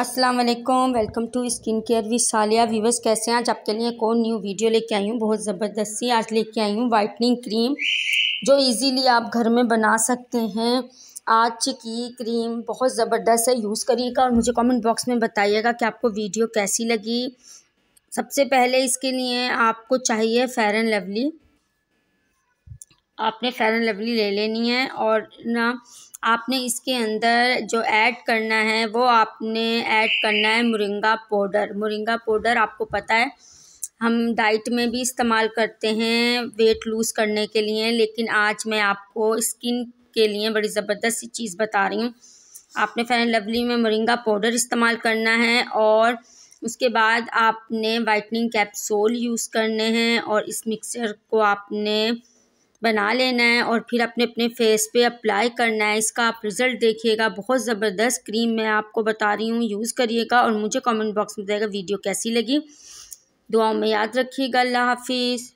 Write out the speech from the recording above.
अस्सलाम वालेकुम welcome to skin care with Saliya viewers कैसे हैं आज आपके लिए एक और न्यू वीडियो लेके आई हूँ बहुत ज़बरदस्ती आज लेके आई हूँ वाइटनिंग क्रीम जो इजीली आप घर में बना सकते हैं आज की क्रीम बहुत ज़बरदस्त है यूज़ करिएगा और मुझे कमेंट बॉक्स में बताइएगा कि आपको वीडियो कैसी लगी सबसे पहले इसके लिए आपको चाहिए फेयर एंड लवली आपने फेयर एंड लवली ले लेनी है और ना आपने इसके अंदर जो ऐड करना है वो आपने ऐड करना है मुरिंगा पाउडर मुरिंगा पाउडर आपको पता है हम डाइट में भी इस्तेमाल करते हैं वेट लूज़ करने के लिए लेकिन आज मैं आपको स्किन के लिए बड़ी ज़बरदस्त सी चीज़ बता रही हूँ आपने फैन लवली में मुरिंगा पाउडर इस्तेमाल करना है और उसके बाद आपने वाइटनिंग कैप्सूल यूज़ करने हैं और इस मिक्सर को आपने बना लेना है और फिर अपने अपने फेस पे अप्लाई करना है इसका आप रिज़ल्ट देखिएगा बहुत ज़बरदस्त क्रीम मैं आपको बता रही हूँ यूज़ करिएगा और मुझे कमेंट बॉक्स में बताइएगा वीडियो कैसी लगी दुआओं में याद रखिएगा अल्लाह हाफिज़